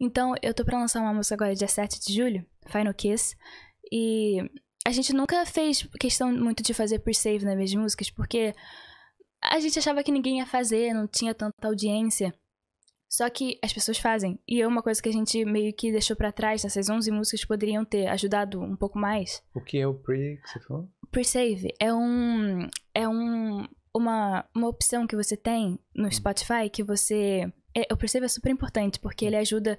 Então, eu tô pra lançar uma música agora dia 7 de julho, Final Kiss, e a gente nunca fez questão muito de fazer pre-save nas minhas músicas, porque a gente achava que ninguém ia fazer, não tinha tanta audiência. Só que as pessoas fazem. E é uma coisa que a gente meio que deixou para trás essas 11 músicas poderiam ter ajudado um pouco mais. O que é o pre que você falou? Pre-save é um é um uma, uma opção que você tem no Spotify que você é, eu percebo é super importante, porque ele ajuda.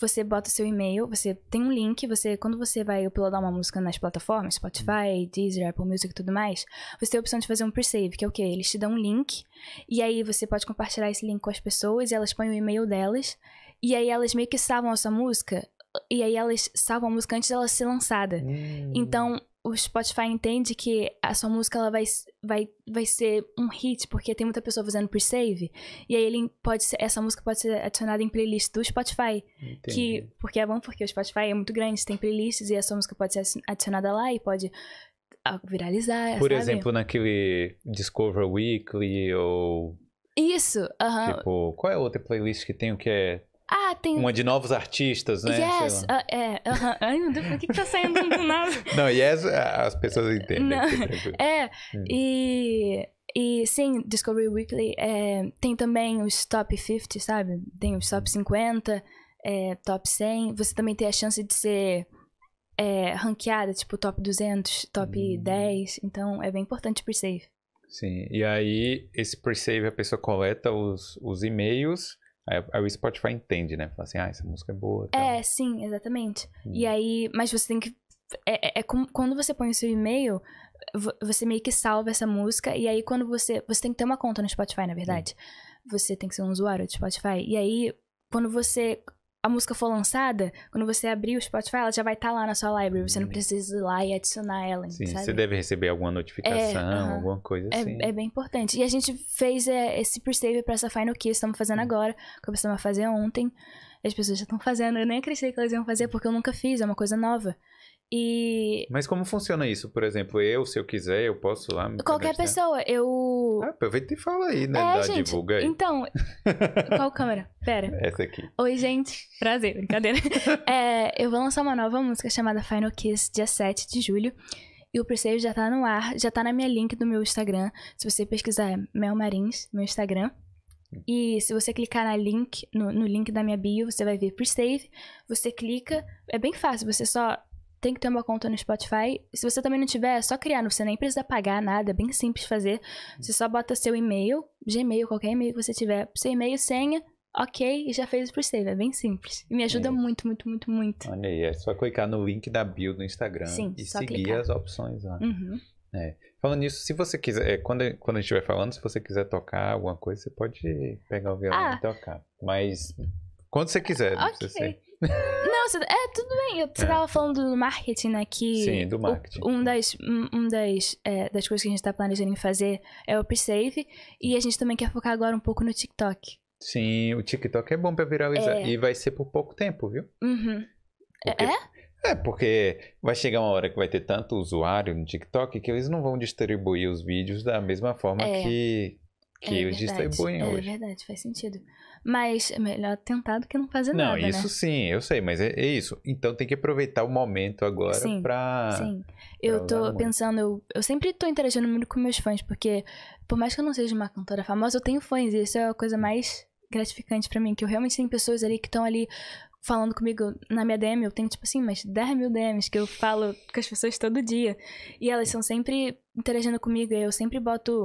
Você bota seu e-mail, você tem um link, você quando você vai uploadar uma música nas plataformas, Spotify, Deezer, Apple Music e tudo mais, você tem a opção de fazer um pre-save, que é o quê? Eles te dão um link, e aí você pode compartilhar esse link com as pessoas, e elas põem o e-mail delas, e aí elas meio que salvam a sua música, e aí elas salvam a música antes dela ser lançada. Hum. Então, o Spotify entende que a sua música ela vai vai, vai ser um hit, porque tem muita pessoa fazendo pre-save. E aí ele pode ser, essa música pode ser adicionada em playlist do Spotify. Que, porque é bom, porque o Spotify é muito grande, tem playlists e essa música pode ser adicionada lá e pode ah, viralizar. Por sabe? exemplo, naquele Discover Weekly ou. Isso! Uh -huh. Tipo, qual é a outra playlist que tem o que é ah, tem. Uma de novos artistas, né? Yes, uh, é. Uh -huh. Ai, meu Deus, por que, que tá saindo do nada? Não, yes, as pessoas entendem. Não, é, hum. e. E sim, Discovery Weekly é, tem também os top 50, sabe? Tem os top 50, é, top 100. Você também tem a chance de ser é, ranqueada, tipo top 200, top hum. 10. Então é bem importante pre-save. Sim, e aí esse pre-save a pessoa coleta os, os e-mails Aí, aí, o Spotify entende, né? Fala assim, ah, essa música é boa. É, sim, exatamente. Hum. E aí, mas você tem que. É, é, é como, quando você põe o seu e-mail, você meio que salva essa música. E aí, quando você. Você tem que ter uma conta no Spotify, na verdade. Hum. Você tem que ser um usuário do Spotify. E aí, quando você a música for lançada, quando você abrir o Spotify, ela já vai estar tá lá na sua library. Você não uhum. precisa ir lá e adicionar ela. Sim, sabe? você deve receber alguma notificação, é, uh -huh. alguma coisa é, assim. É bem importante. E a gente fez é, esse pre-save pra essa Final que estamos fazendo uhum. agora, começamos a fazer ontem. As pessoas já estão fazendo, eu nem acreditei que elas iam fazer, porque eu nunca fiz, é uma coisa nova. E... Mas como funciona isso? Por exemplo, eu, se eu quiser, eu posso lá... Qualquer pessoa, eu... Ah, aproveita e fala aí, né? É, gente, divulga aí. então... Qual câmera? Pera. Essa aqui. Oi, gente. Prazer, brincadeira. é, eu vou lançar uma nova música chamada Final Kiss, dia 7 de julho. E o pre-save já tá no ar, já tá na minha link do meu Instagram. Se você pesquisar é Mel Marins, meu Instagram. E se você clicar na link, no, no link da minha bio, você vai ver pre-save. Você clica, é bem fácil, você só tem que ter uma conta no Spotify. Se você também não tiver, é só criar, você nem precisa pagar nada, é bem simples fazer. Você só bota seu e-mail, Gmail, qualquer e-mail que você tiver, seu e-mail, senha, ok, e já fez o pre-save, é bem simples. E me ajuda é. muito, muito, muito, muito. Olha aí, é só clicar no link da bio do Instagram Sim, e seguir clicar. as opções lá. Né? Uhum. É. Falando nisso, se você quiser, é, quando, quando a gente estiver falando, se você quiser tocar alguma coisa, você pode pegar o violão ah. e tocar. Mas quando você quiser, não okay. precisa ser. Não, você, é, tudo bem. Você estava é. falando do marketing, né? Que Sim, do marketing. O, um das, um das, é, das coisas que a gente está planejando em fazer é o Upsave. E a gente também quer focar agora um pouco no TikTok. Sim, o TikTok é bom para viralizar. É. E vai ser por pouco tempo, viu? Uhum. É, porque... É? É, porque vai chegar uma hora que vai ter tanto usuário no TikTok que eles não vão distribuir os vídeos da mesma forma é. que, que é, eles é verdade, distribuem é, hoje. É verdade, faz sentido. Mas é melhor tentar do que não fazer não, nada. Não, isso né? sim, eu sei, mas é, é, isso. Então tem que aproveitar o momento agora sim, pra. Sim. Eu pra tô pensando, eu, eu sempre tô interagindo muito com meus fãs, porque por mais que eu não seja uma cantora famosa, eu tenho fãs, e isso é a coisa mais gratificante para mim, que eu realmente tenho pessoas ali que estão ali falando comigo na minha DM, eu tenho, tipo assim, mais 10 mil DMs que eu falo com as pessoas todo dia. E elas são sempre interagindo comigo, e eu sempre boto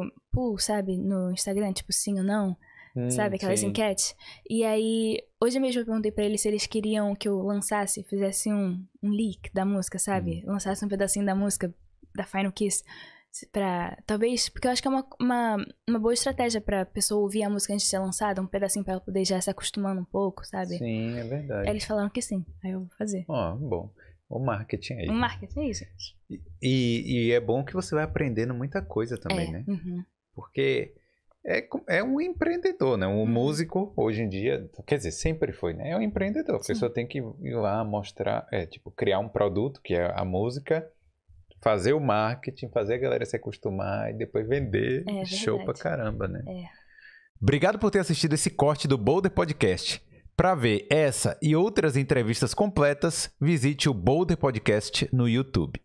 sabe? No Instagram, tipo sim ou não. Hum, sabe? Aquelas sim. enquetes. E aí, hoje mesmo eu perguntei pra eles se eles queriam que eu lançasse, fizesse um, um leak da música, sabe? Hum. Lançasse um pedacinho da música, da Final Kiss. Pra, talvez, porque eu acho que é uma, uma, uma boa estratégia pra pessoa ouvir a música antes de ser lançada, um pedacinho pra ela poder já se acostumando um pouco, sabe? Sim, é verdade. Aí eles falaram que sim, aí eu vou fazer. Ó, oh, bom. O marketing aí. O marketing é isso. gente. E, e, é bom que você vai aprendendo muita coisa também, é, né? Uhum porque é, é um empreendedor, né? Um uhum. músico, hoje em dia, quer dizer, sempre foi, né? É um empreendedor. A pessoa tem que ir lá mostrar, é, tipo, criar um produto, que é a música, fazer o marketing, fazer a galera se acostumar e depois vender. É Show pra caramba, né? É. Obrigado por ter assistido esse corte do Boulder Podcast. Para ver essa e outras entrevistas completas, visite o Boulder Podcast no YouTube.